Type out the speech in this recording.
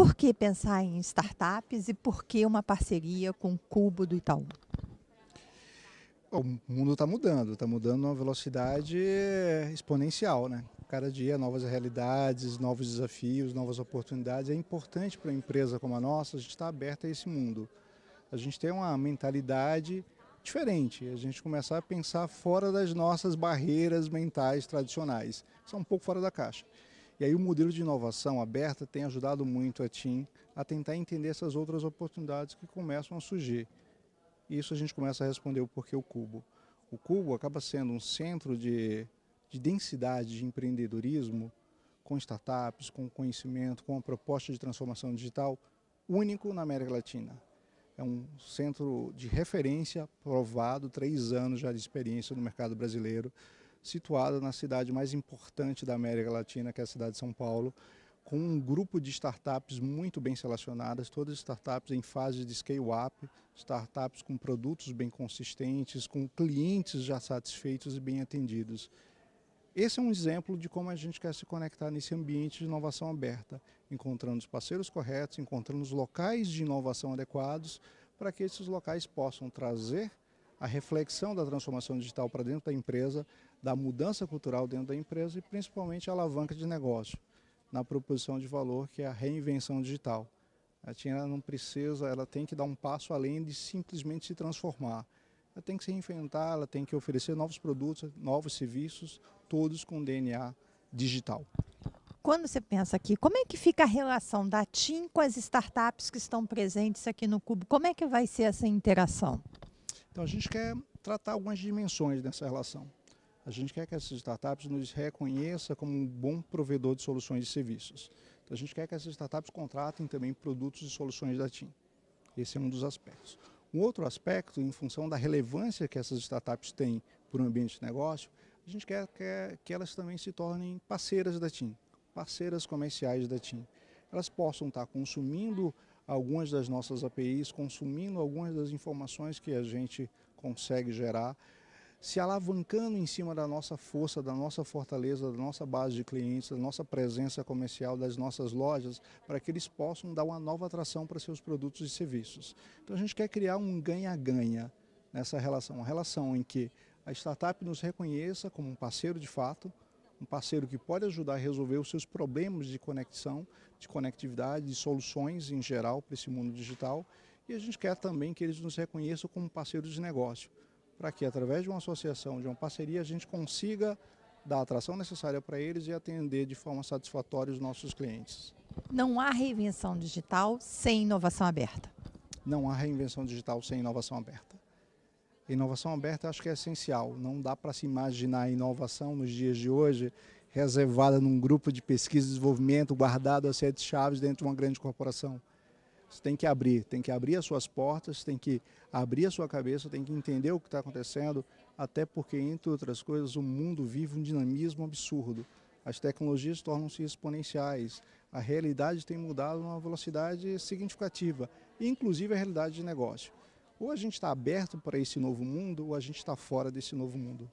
Por que pensar em startups e por que uma parceria com o Cubo do Itaú? O mundo está mudando, está mudando numa velocidade eh, exponencial, né? Cada dia novas realidades, novos desafios, novas oportunidades. É importante para uma empresa como a nossa, a gente está aberta a esse mundo. A gente tem uma mentalidade diferente, a gente começar a pensar fora das nossas barreiras mentais tradicionais. São um pouco fora da caixa. E aí o modelo de inovação aberta tem ajudado muito a TIM a tentar entender essas outras oportunidades que começam a surgir. E isso a gente começa a responder o porquê o Cubo. O Cubo acaba sendo um centro de, de densidade de empreendedorismo com startups, com conhecimento, com a proposta de transformação digital único na América Latina. É um centro de referência provado, três anos já de experiência no mercado brasileiro, situada na cidade mais importante da América Latina, que é a cidade de São Paulo, com um grupo de startups muito bem selecionadas, todas startups em fase de scale-up, startups com produtos bem consistentes, com clientes já satisfeitos e bem atendidos. Esse é um exemplo de como a gente quer se conectar nesse ambiente de inovação aberta, encontrando os parceiros corretos, encontrando os locais de inovação adequados, para que esses locais possam trazer a reflexão da transformação digital para dentro da empresa, da mudança cultural dentro da empresa e principalmente a alavanca de negócio na proposição de valor que é a reinvenção digital. A China não precisa, ela tem que dar um passo além de simplesmente se transformar. Ela tem que se reinventar, ela tem que oferecer novos produtos, novos serviços, todos com DNA digital. Quando você pensa aqui, como é que fica a relação da TIM com as startups que estão presentes aqui no Cubo? Como é que vai ser essa interação? Então a gente quer tratar algumas dimensões dessa relação. A gente quer que essas startups nos reconheçam como um bom provedor de soluções e serviços. Então a gente quer que essas startups contratem também produtos e soluções da TIM. Esse é um dos aspectos. Um outro aspecto, em função da relevância que essas startups têm para o ambiente de negócio, a gente quer, quer que elas também se tornem parceiras da TIM, parceiras comerciais da TIM. Elas possam estar consumindo algumas das nossas APIs, consumindo algumas das informações que a gente consegue gerar, se alavancando em cima da nossa força, da nossa fortaleza, da nossa base de clientes, da nossa presença comercial, das nossas lojas, para que eles possam dar uma nova atração para seus produtos e serviços. Então a gente quer criar um ganha-ganha nessa relação, uma relação em que a startup nos reconheça como um parceiro de fato, um parceiro que pode ajudar a resolver os seus problemas de conexão, de conectividade, de soluções em geral para esse mundo digital. E a gente quer também que eles nos reconheçam como parceiros de negócio, para que através de uma associação, de uma parceria, a gente consiga dar a atração necessária para eles e atender de forma satisfatória os nossos clientes. Não há reinvenção digital sem inovação aberta. Não há reinvenção digital sem inovação aberta. Inovação aberta acho que é essencial. Não dá para se imaginar a inovação nos dias de hoje reservada num grupo de pesquisa e desenvolvimento guardado a sete chaves dentro de uma grande corporação. Você tem que abrir, tem que abrir as suas portas, tem que abrir a sua cabeça, tem que entender o que está acontecendo, até porque, entre outras coisas, o mundo vive um dinamismo absurdo. As tecnologias tornam-se exponenciais, a realidade tem mudado numa velocidade significativa, inclusive a realidade de negócio. Ou a gente está aberto para esse novo mundo, ou a gente está fora desse novo mundo.